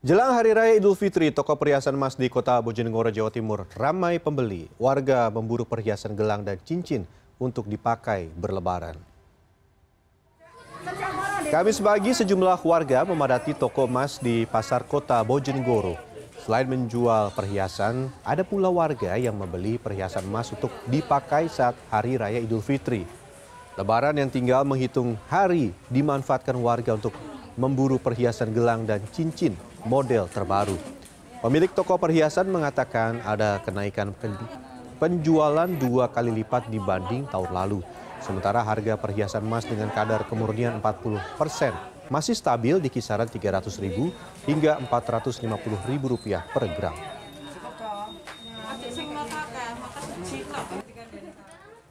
Jelang Hari Raya Idul Fitri, toko perhiasan emas di kota Bojonegoro, Jawa Timur ramai pembeli. Warga memburu perhiasan gelang dan cincin untuk dipakai berlebaran. Kamis pagi sejumlah warga memadati toko emas di pasar kota Bojonegoro. Selain menjual perhiasan, ada pula warga yang membeli perhiasan emas untuk dipakai saat Hari Raya Idul Fitri. Lebaran yang tinggal menghitung hari dimanfaatkan warga untuk memburu perhiasan gelang dan cincin model terbaru. Pemilik toko perhiasan mengatakan ada kenaikan penjualan dua kali lipat dibanding tahun lalu. Sementara harga perhiasan emas dengan kadar kemurnian 40 persen masih stabil di kisaran 300 ribu hingga 450 ribu rupiah per gram.